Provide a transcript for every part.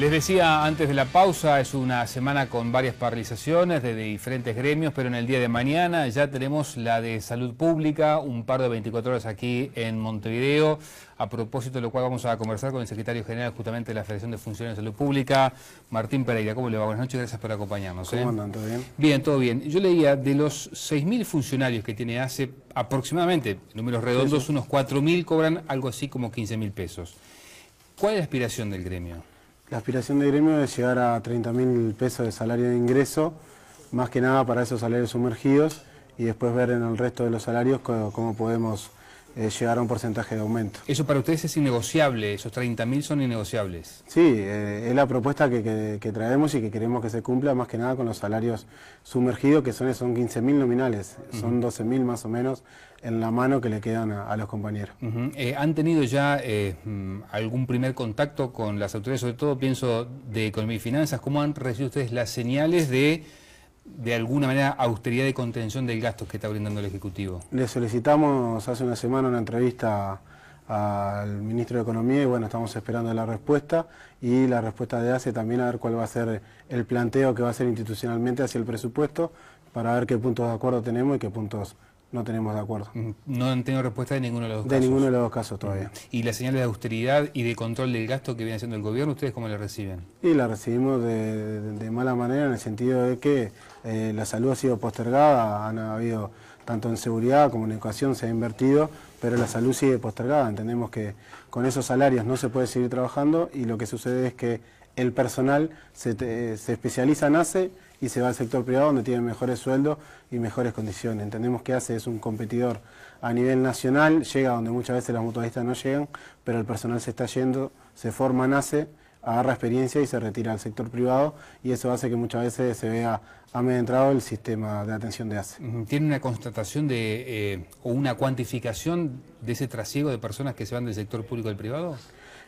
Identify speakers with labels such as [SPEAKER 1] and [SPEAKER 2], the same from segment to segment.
[SPEAKER 1] Les decía antes de la pausa, es una semana con varias paralizaciones de diferentes gremios, pero en el día de mañana ya tenemos la de salud pública, un par de 24 horas aquí en Montevideo, a propósito de lo cual vamos a conversar con el secretario general justamente de la Federación de Funcionarios de Salud Pública, Martín Pereira. ¿Cómo le va? Buenas noches, gracias por acompañarnos. ¿eh? ¿Cómo andan? ¿Todo bien? Bien, todo bien. Yo leía de los 6.000 funcionarios que tiene hace aproximadamente, números redondos, unos 4.000 cobran algo así como 15.000 pesos. ¿Cuál es la aspiración del gremio?
[SPEAKER 2] La aspiración de gremio es llegar a 30 mil pesos de salario de ingreso, más que nada para esos salarios sumergidos y después ver en el resto de los salarios cómo podemos eh, llegar a un porcentaje de aumento.
[SPEAKER 1] ¿Eso para ustedes es innegociable? ¿Esos 30.000
[SPEAKER 2] son innegociables? Sí, eh, es la propuesta que, traemos y que queremos que se cumpla, más que nada con los salarios sumergidos, que son, son 15.000 nominales, son 12.000 más o menos en la mano que le quedan a, los compañeros.
[SPEAKER 1] Eh, ¿Han tenido ya mm, algún primer contacto con las autoridades, sobre todo pienso de Economía y Finanzas? ¿Cómo han recibido ustedes las señales de de alguna manera austeridad y contención del gasto que está brindando el Ejecutivo.
[SPEAKER 2] Le solicitamos hace una semana una entrevista al Ministro de Economía y bueno, estamos esperando la respuesta y la respuesta de hace también a ver cuál va a ser el planteo que va a ser institucionalmente hacia el presupuesto para ver qué puntos de acuerdo tenemos y qué puntos no tenemos de acuerdo.
[SPEAKER 1] Mm, no tengo respuesta de ninguno de los dos casos. De ninguno de los dos casos mm. todavía. ¿Y las señales de austeridad y de control del gasto que viene haciendo el gobierno, ustedes cómo la reciben?
[SPEAKER 2] Y la recibimos de, mala manera en el sentido de que eh, la salud ha sido postergada, han habido tanto en seguridad como en educación se ha invertido, pero la salud sigue postergada. Entendemos que con esos salarios no se puede seguir trabajando y lo que sucede es que el personal se, se especializa en ACE y se va al sector privado donde tiene mejores sueldos y mejores condiciones. Entendemos que ACE es un competidor a nivel nacional, llega donde muchas veces las mutualistas no llegan, pero el personal se está yendo, se forma en ACE, agarra experiencia y se retira al sector privado y eso hace que muchas veces se vea amedrentado el sistema de atención de ACE.
[SPEAKER 1] ¿Tiene una constatación de, eh, o una cuantificación de ese trasiego de personas que se van del sector público al privado?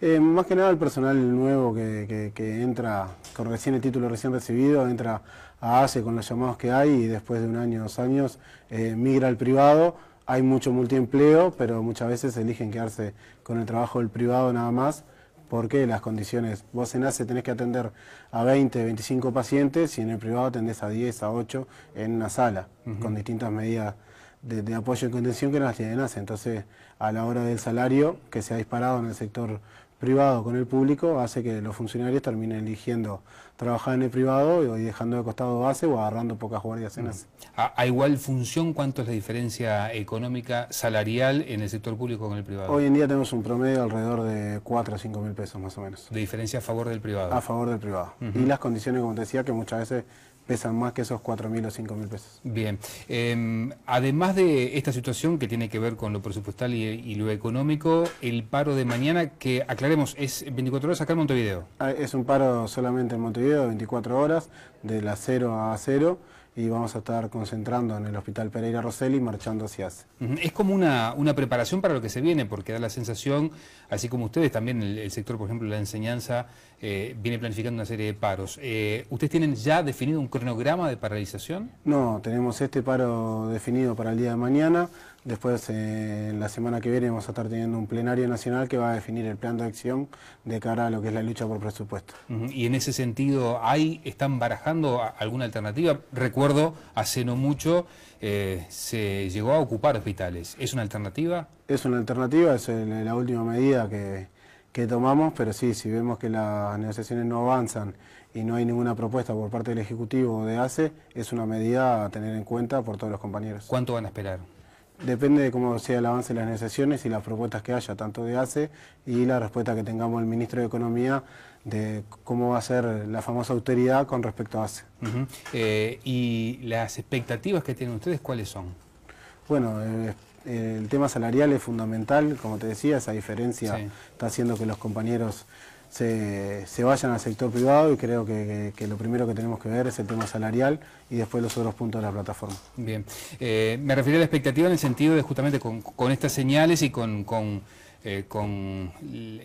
[SPEAKER 2] Eh, más que nada el personal nuevo que, entra, con recién el título recién recibido, entra a ACE con los llamados que hay y después de un año, dos años, eh, migra al privado. Hay mucho multiempleo, pero muchas veces eligen quedarse con el trabajo del privado nada más porque las condiciones, vos en ACE tenés que atender a 20, 25 pacientes y en el privado atendés a 10, a 8 en una sala, con distintas medidas de, apoyo y contención que no las tienen hace Entonces, a la hora del salario que se ha disparado en el sector privado con el público hace que los funcionarios terminen eligiendo trabajar en el privado y dejando de costado base o agarrando pocas guardias en ese. Mm.
[SPEAKER 1] A, igual función, ¿cuánto es la diferencia económica salarial en el sector público con el privado? Hoy
[SPEAKER 2] en día tenemos un promedio alrededor de 4 o 5 mil pesos más o menos. ¿De diferencia a favor del privado? A favor del privado. Y las condiciones, como te decía, que muchas veces pesan más que esos mil o mil pesos.
[SPEAKER 1] Bien. Em, además de esta situación que tiene que ver con lo presupuestal y, y, lo económico, el paro de mañana, que aclaremos, es 24 horas acá en Montevideo.
[SPEAKER 2] Ah, es un paro solamente en Montevideo de 24 horas, de la 0 a 0 y vamos a estar concentrando en el Hospital Pereira Rosselli marchando hacia ACE.
[SPEAKER 1] Es como una, una preparación para lo que se viene, porque da la sensación, así como ustedes, también el, el sector, por ejemplo, de la enseñanza eh, viene planificando una serie de paros. Eh, ¿Ustedes tienen ya definido un cronograma de paralización?
[SPEAKER 2] No, tenemos este paro definido para el día de mañana. Después, eh, la semana que viene, vamos a estar teniendo un plenario nacional que va a definir el plan de acción de cara a lo que es la lucha por presupuesto.
[SPEAKER 1] Y en ese sentido, ¿hay, ¿están barajando alguna alternativa? Recuerdo, hace no mucho se llegó a ocupar hospitales. ¿Es una alternativa?
[SPEAKER 2] Es una alternativa, es la última medida que que tomamos, pero sí, si vemos que las negociaciones no avanzan y no hay ninguna propuesta por parte del Ejecutivo de ACE, es una medida a tener en cuenta por todos los compañeros. ¿Cuánto van a esperar? Depende de cómo sea el avance de las negociaciones y las propuestas que haya, tanto de ACE y la respuesta que tengamos el Ministro de Economía de cómo va a ser la famosa austeridad con respecto a ACE.
[SPEAKER 1] Eh, ¿Y las expectativas que tienen ustedes cuáles son?
[SPEAKER 2] Bueno, eh, el tema salarial es fundamental, como te decía, esa diferencia está haciendo que los compañeros se, vayan al sector privado y creo que, lo primero que tenemos que ver es el tema salarial y después los otros puntos de la plataforma.
[SPEAKER 1] Bien, eh, me refería a la expectativa en el sentido de justamente con, estas señales y con, eh,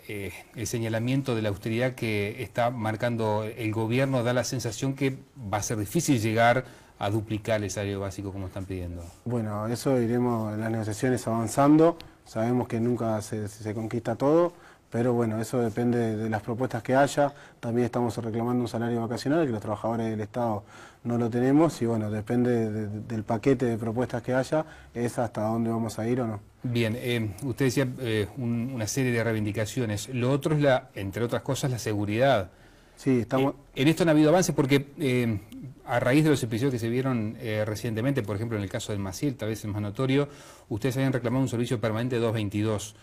[SPEAKER 1] eh, el señalamiento de la austeridad que está marcando el gobierno, da la sensación que va a ser difícil llegar a duplicar el salario básico como están pidiendo?
[SPEAKER 2] Bueno, eso iremos en las negociaciones avanzando. Sabemos que nunca se, conquista todo, pero bueno, eso depende de las propuestas que haya. También estamos reclamando un salario vacacional que los trabajadores del Estado no lo tenemos y bueno, depende del paquete de propuestas que haya, es hasta dónde vamos a ir o no.
[SPEAKER 1] Bien, eh, usted decía eh, una serie de reivindicaciones. Lo otro es, la, entre otras cosas, la seguridad. Sí, estamos... Eh, en esto ha habido avances porque eh, a raíz de los episodios que se vieron eh, recientemente, por ejemplo en el caso del Maciel, tal vez es más notorio, ustedes habían reclamado un servicio permanente 222.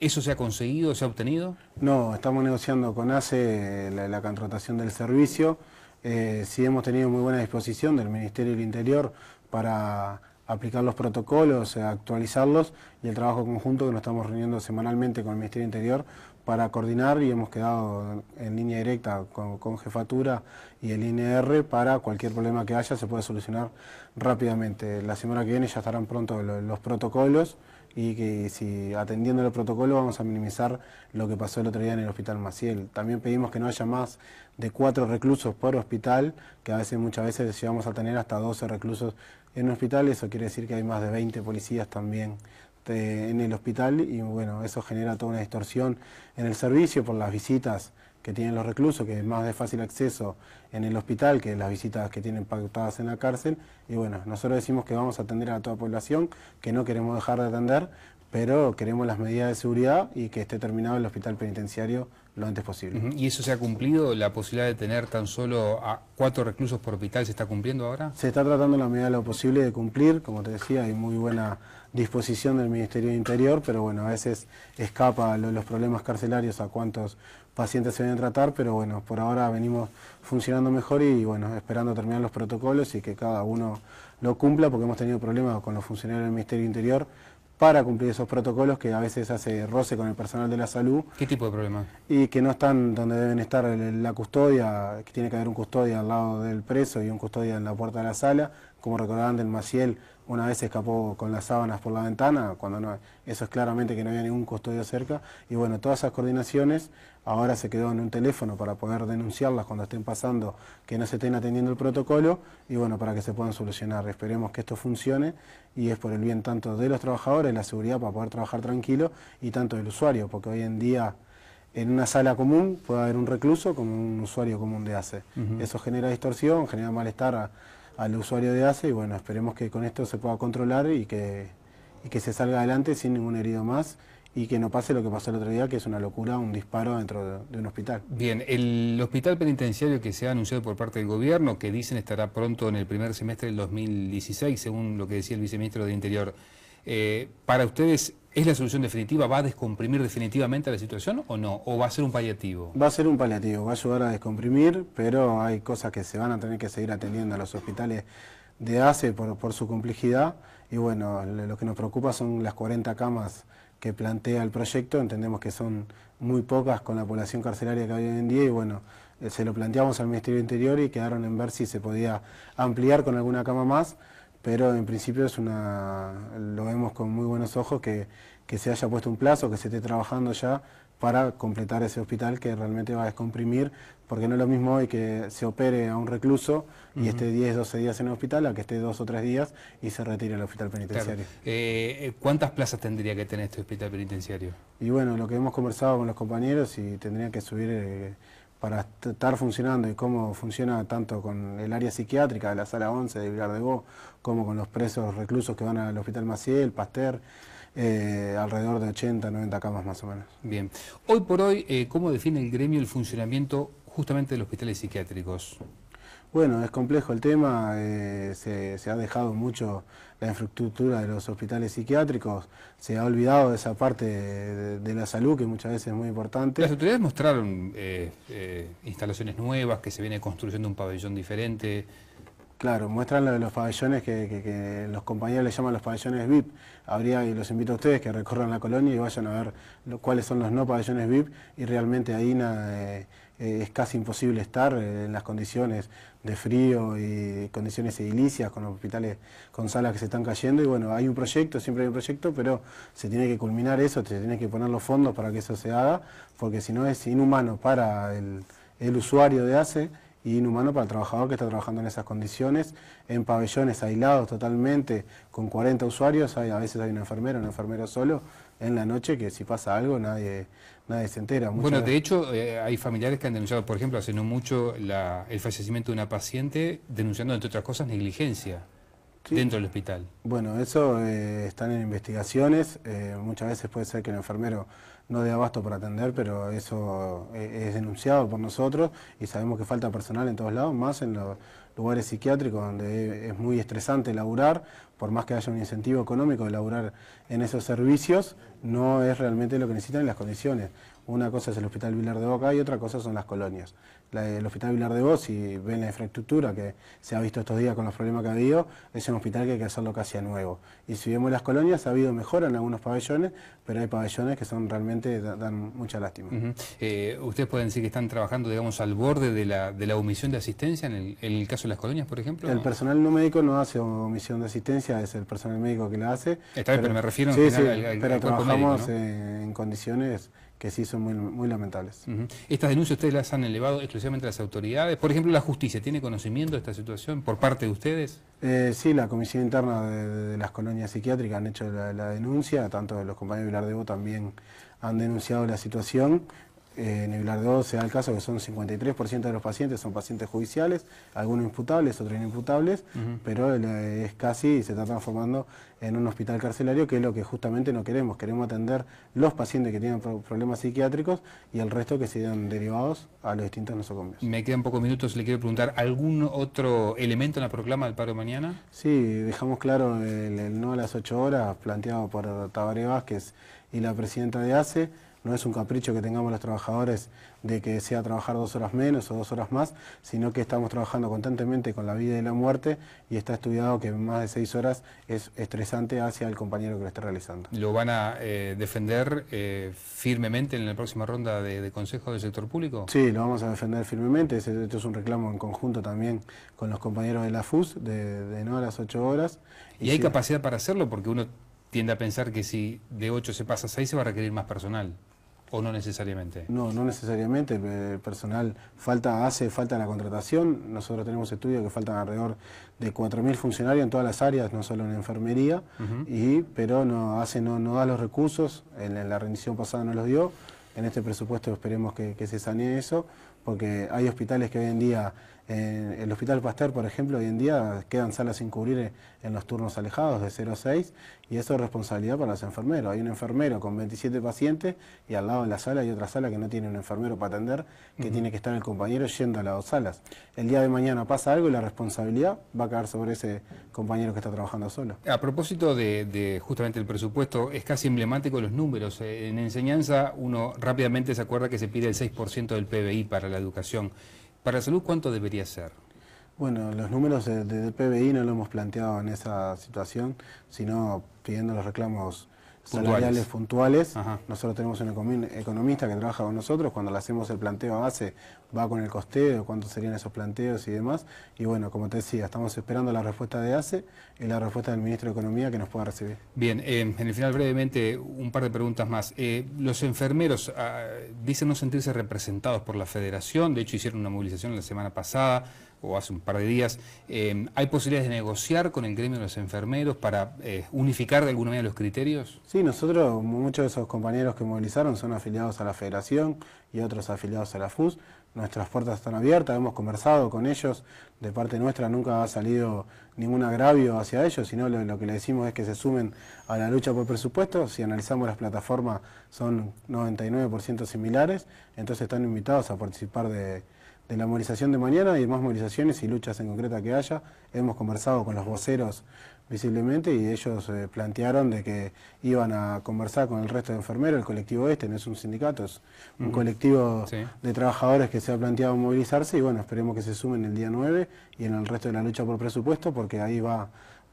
[SPEAKER 1] ¿Eso se ha conseguido, se ha obtenido?
[SPEAKER 2] No, estamos negociando con ACE la, contratación del servicio. sí hemos tenido muy buena disposición del Ministerio del Interior para aplicar los protocolos, actualizarlos y el trabajo conjunto que nos estamos reuniendo semanalmente con el Ministerio del Interior para coordinar y hemos quedado en línea directa con, jefatura y el INR para cualquier problema que haya se puede solucionar rápidamente. La semana que viene ya estarán pronto los, protocolos y que si atendiendo los protocolos vamos a minimizar lo que pasó el otro día en el hospital Maciel. También pedimos que no haya más de cuatro reclusos por hospital, que a veces muchas veces vamos a tener hasta 12 reclusos en un hospital, eso quiere decir que hay más de 20 policías también. Este, en el hospital y bueno, eso genera toda una distorsión en el servicio por las visitas que tienen los reclusos, que es más de fácil acceso en el hospital que las visitas que tienen pactadas en la cárcel. Y bueno, nosotros decimos que vamos a atender a toda población, que no queremos dejar de atender, pero queremos las medidas de seguridad y que esté terminado el hospital penitenciario lo antes posible.
[SPEAKER 1] ¿Y eso se ha cumplido? ¿La posibilidad de tener tan solo a cuatro reclusos por hospital se está cumpliendo ahora?
[SPEAKER 2] Se está tratando en la medida de lo posible de cumplir, como te decía, hay muy buena disposición del Ministerio de Interior, pero bueno, a veces escapa los problemas carcelarios a cuántos pacientes se deben tratar, pero bueno, por ahora venimos funcionando mejor y bueno, esperando terminar los protocolos y que cada uno lo cumpla, porque hemos tenido problemas con los funcionarios del Ministerio de Interior para cumplir esos protocolos que a veces hace roce con el personal de la salud.
[SPEAKER 1] ¿Qué tipo de problemas?
[SPEAKER 2] Y que no están donde deben estar la custodia, que tiene que haber un custodia al lado del preso y un custodia en la puerta de la sala, como recordaban del Maciel, una vez se escapó con las sábanas por la ventana, cuando no, eso es claramente que no había ningún custodio cerca. Y bueno, todas esas coordinaciones ahora se quedó en un teléfono para poder denunciarlas cuando estén pasando, que no se estén atendiendo el protocolo y bueno, para que se puedan solucionar. Esperemos que esto funcione y es por el bien tanto de los trabajadores, la seguridad para poder trabajar tranquilo y tanto del usuario, porque hoy en día en una sala común puede haber un recluso como un usuario común de ACE. Eso genera distorsión, genera malestar a, al usuario de ACE y bueno, esperemos que con esto se pueda controlar y que, que se salga adelante sin ningún herido más y que no pase lo que pasó el otro día, que es una locura, un disparo dentro de un hospital. Bien,
[SPEAKER 1] el hospital penitenciario que se ha anunciado por parte del gobierno, que dicen estará pronto en el primer semestre del 2016, según lo que decía el viceministro de Interior, eh, ¿para ustedes ¿Es la solución definitiva? ¿Va a descomprimir definitivamente la situación o no? ¿O va a ser un paliativo?
[SPEAKER 2] Va a ser un paliativo, va a ayudar a descomprimir, pero hay cosas que se van a tener que seguir atendiendo a los hospitales de ACE por, su complejidad. Y bueno, lo que nos preocupa son las 40 camas que plantea el proyecto. Entendemos que son muy pocas con la población carcelaria que hay hoy en día y bueno, eh, se lo planteamos al Ministerio del Interior y quedaron en ver si se podía ampliar con alguna cama más pero en principio es una, lo vemos con muy buenos ojos que, que se haya puesto un plazo, que se esté trabajando ya para completar ese hospital que realmente va a descomprimir, porque no es lo mismo hoy que se opere a un recluso y esté 10, 12 días en el hospital, a que esté 2 o 3 días y se retire al hospital penitenciario.
[SPEAKER 1] Eh, eh, ¿Cuántas plazas tendría que tener este hospital penitenciario?
[SPEAKER 2] Y bueno, lo que hemos conversado con los compañeros y tendría que subir... Eh, para estar funcionando y cómo funciona tanto con el área psiquiátrica de la sala 11 de Villar de como con los presos reclusos que van al hospital Maciel, Pasteur, eh, alrededor de 80, 90 camas más o menos. Bien. Hoy por
[SPEAKER 1] hoy, eh, ¿cómo define el gremio el funcionamiento justamente de los hospitales psiquiátricos?
[SPEAKER 2] Bueno, es complejo el tema, eh, se, ha dejado mucho la infraestructura de los hospitales psiquiátricos, se ha olvidado de esa parte de, la salud que muchas veces es muy importante. Las autoridades
[SPEAKER 1] mostraron eh, eh, instalaciones nuevas, que se viene construyendo un pabellón diferente.
[SPEAKER 2] Claro, muestran lo de los pabellones que, los compañeros les llaman los pabellones VIP. Habría, y los invito a ustedes que recorran la colonia y vayan a ver cuáles son los no pabellones VIP y realmente ahí nada eh, es casi imposible estar eh, en las condiciones de frío y condiciones edilicias, con hospitales, con salas que se están cayendo. Y bueno, hay un proyecto, siempre hay un proyecto, pero se tiene que culminar eso, se tiene que poner los fondos para que eso se haga, porque si no es inhumano para el, usuario de ACE y inhumano para el trabajador que está trabajando en esas condiciones, en pabellones aislados totalmente, con 40 usuarios, a veces hay un enfermero, un enfermero solo, en la noche, que si pasa algo nadie, nadie se entera. bueno, de
[SPEAKER 1] hecho, eh, hay familiares que han denunciado, por ejemplo, hace no mucho el fallecimiento de una paciente, denunciando, entre otras cosas, negligencia. dentro del hospital.
[SPEAKER 2] Bueno, eso eh, están en investigaciones. Eh, muchas veces puede ser que el enfermero no dé abasto para atender, pero eso es denunciado por nosotros y sabemos que falta personal en todos lados, más en los lugares psiquiátricos donde es muy estresante laburar, por más que haya un incentivo económico de laburar en esos servicios, no es realmente lo que necesitan las condiciones. Una cosa es el Hospital Vilar de Boca y otra cosa son las colonias el Hospital Vilar de Vos, y ven la infraestructura que se ha visto estos días con los problemas que ha habido, es un hospital que hay que hacerlo casi a nuevo. Y si vemos las colonias, ha habido mejora en algunos pabellones, pero hay pabellones que son realmente dan mucha lástima. Eh,
[SPEAKER 1] ¿Ustedes pueden decir que están trabajando, digamos, al borde de la, de la omisión de asistencia en el, caso de las colonias, por
[SPEAKER 2] ejemplo? El personal no médico no hace omisión de asistencia, es el personal médico que la hace. pero, me refiero sí, sí, pero trabajamos eh, en condiciones que sí son muy, muy lamentables.
[SPEAKER 1] ¿Estas denuncias ustedes las han elevado exclusivamente a las autoridades? Por ejemplo, ¿la justicia tiene conocimiento de esta situación por parte de ustedes?
[SPEAKER 2] Eh, sí, la Comisión Interna de, las Colonias Psiquiátricas han hecho la, denuncia, tanto los compañeros de Vilar también han denunciado la situación eh, en el se da el caso que son 53% de los pacientes son pacientes judiciales, algunos imputables, otros inimputables, pero es casi, se está transformando en un hospital carcelario, que es lo que justamente no queremos. Queremos atender los pacientes que tienen problemas psiquiátricos y el resto que sean derivados a los distintos nosocomios.
[SPEAKER 1] Me quedan pocos minutos, le quiero preguntar, ¿algún otro elemento en la proclama del paro mañana?
[SPEAKER 2] Sí, dejamos claro el, el no a las 8 horas planteado por Tabaré Vázquez y la presidenta de ACE no es un capricho que tengamos los trabajadores de que sea trabajar dos horas menos o dos horas más, sino que estamos trabajando constantemente con la vida y la muerte y está estudiado que más de seis horas es estresante hacia el compañero que lo está realizando.
[SPEAKER 1] ¿Lo van a eh, defender eh, firmemente en la próxima ronda de, Consejo del Sector Público?
[SPEAKER 2] Sí, lo vamos a defender firmemente. Esto es un reclamo en conjunto también con los compañeros de la FUS, de, no a las ocho horas. ¿Y, hay
[SPEAKER 1] capacidad para hacerlo? Porque uno tiende a pensar que si de ocho se pasa a seis se va a requerir más personal. ¿O no necesariamente? No, no
[SPEAKER 2] necesariamente. Eh, personal falta, hace falta la contratación. Nosotros tenemos estudios que faltan alrededor de 4.000 funcionarios en todas las áreas, no solo en enfermería, y, pero no, hace, no, no da los recursos. En, la rendición pasada no los dio. En este presupuesto esperemos que, que se sanee eso, porque hay hospitales que hoy en día en eh, el Hospital Pasteur, por ejemplo, hoy en día quedan salas sin cubrir eh, en los turnos alejados de 0 a 6 y eso es responsabilidad para los enfermeros. Hay un enfermero con 27 pacientes y al lado de la sala hay otra sala que no tiene un enfermero para atender, que tiene que estar el compañero yendo a las dos salas. El día de mañana pasa algo y la responsabilidad va a caer sobre ese compañero que está trabajando solo.
[SPEAKER 1] A propósito de, de justamente el presupuesto, es casi emblemático los números. Eh, en enseñanza uno rápidamente se acuerda que se pide el 6% del PBI para la educación. Para la salud, ¿cuánto debería ser?
[SPEAKER 2] Bueno, los números del PBI no lo hemos planteado en esa situación, sino pidiendo los reclamos
[SPEAKER 1] salariales
[SPEAKER 2] puntuales. Nosotros tenemos un economista que trabaja con nosotros, cuando le hacemos el planteo a base, va con el costeo, cuántos serían esos planteos y demás. Y bueno, como te decía, estamos esperando la respuesta de ACE y la respuesta del ministro de Economía que nos pueda recibir.
[SPEAKER 1] Bien, eh, en el final brevemente un par de preguntas más. Eh, los enfermeros ah, dicen no sentirse representados por la federación, de hecho hicieron una movilización la semana pasada o hace un par de días, em, ¿hay posibilidades de negociar con el gremio de los enfermeros para eh, unificar de alguna manera los criterios?
[SPEAKER 2] Sí, nosotros, muchos de esos compañeros que movilizaron son afiliados a la federación y otros afiliados a la FUS. Nuestras puertas están abiertas, hemos conversado con ellos, de parte nuestra nunca ha salido ningún agravio hacia ellos, sino lo, lo que le decimos es que se sumen a la lucha por presupuesto, si analizamos las plataformas son 99% similares, entonces están invitados a participar de de la movilización de mañana y demás movilizaciones y luchas en concreta que haya. Hemos conversado con los voceros visiblemente y ellos eh, plantearon de que iban a conversar con el resto de enfermeros, el colectivo este, no es un sindicato, es un colectivo de trabajadores que se ha planteado movilizarse y bueno, esperemos que se sumen el día 9 y en el resto de la lucha por presupuesto porque ahí va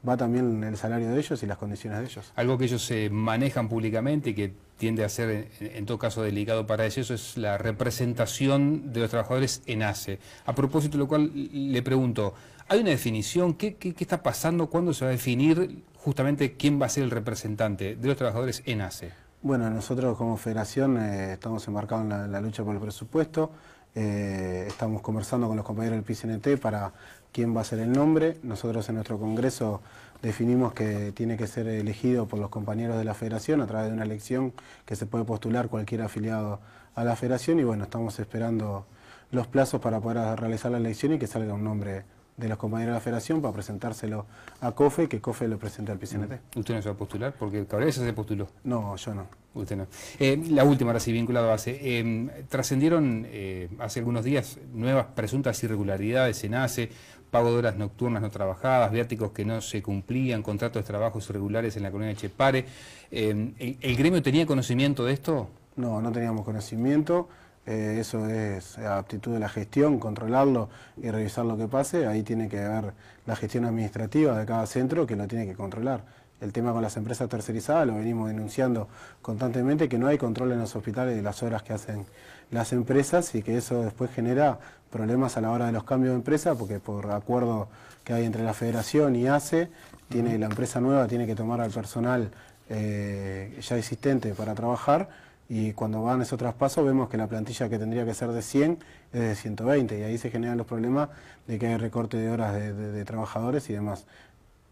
[SPEAKER 2] va también el salario de ellos y las condiciones de ellos.
[SPEAKER 1] Algo que ellos se eh, manejan públicamente y que tiende a ser, en, todo caso, delicado para ellos es la representación de los trabajadores en ACE. A propósito de lo cual le pregunto, ¿hay una definición? ¿Qué, está pasando? ¿Cuándo se va a definir justamente quién va a ser el representante de los trabajadores en ACE?
[SPEAKER 2] Bueno, nosotros como federación eh, estamos embarcados en la, lucha por el presupuesto, eh, estamos conversando con los compañeros del PCNT para quién va a ser el nombre. Nosotros en nuestro Congreso definimos que tiene que ser elegido por los compañeros de la federación a través de una elección que se puede postular cualquier afiliado a la federación y bueno, estamos esperando los plazos para poder realizar la elección y que salga un nombre de los compañeros de la federación para presentárselo a COFE que COFE lo presente al PCNT.
[SPEAKER 1] Mm. ¿Usted no se va a postular? Porque Cabrera se postuló. No, yo no. Usted no. Eh, la última, ahora sí, vinculado a base. Eh, trascendieron eh, hace algunos días nuevas presuntas irregularidades en ACE pago de horas nocturnas no trabajadas, viáticos que no se cumplían, contratos de trabajo irregulares en la colonia de Chepare.
[SPEAKER 2] Eh, ¿el, gremio tenía conocimiento de esto? No, no teníamos conocimiento. Eh, eso es aptitud de la gestión, controlarlo y revisar lo que pase. Ahí tiene que haber la gestión administrativa de cada centro que lo tiene que controlar. El tema con las empresas tercerizadas lo venimos denunciando constantemente, que no hay control en los hospitales de las horas que hacen las empresas y que eso después genera problemas a la hora de los cambios de empresa, porque por acuerdo que hay entre la federación y ACE, tiene, la empresa nueva tiene que tomar al personal eh, ya existente para trabajar y cuando van esos traspasos vemos que la plantilla que tendría que ser de 100 es de 120 y ahí se generan los problemas de que hay recorte de horas de trabajadores y demás.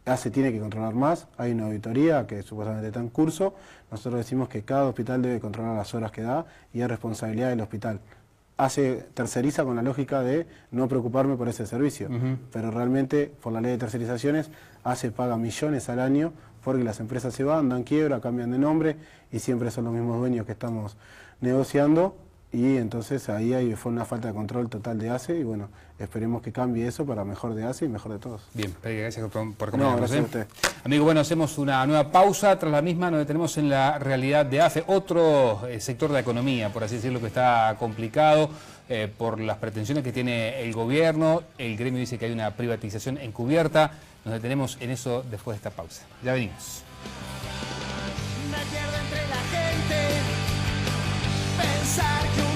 [SPEAKER 2] Ah, se tiene que controlar más, hay una auditoría que supuestamente está en curso, nosotros decimos que cada hospital debe controlar las horas que da y es responsabilidad del hospital. Hace, terceriza con la lógica de no preocuparme por ese servicio, pero realmente por la ley de tercerizaciones hace paga millones al año porque las empresas se van, dan quiebra, cambian de nombre y siempre son los mismos dueños que estamos negociando y entonces ahí, fue una falta de control total de ACE y bueno, esperemos que cambie eso para mejor de ACE y mejor de todos.
[SPEAKER 1] Bien, gracias por, por acompañarnos. ¿eh? Amigo, bueno, hacemos una nueva pausa, tras la misma nos detenemos en la realidad de ACE, otro eh, sector de economía, por así decirlo, que está complicado eh, por las pretensiones que tiene el gobierno, el gremio dice que hay una privatización encubierta, nos detenemos en eso después de esta pausa. Ya venimos. side.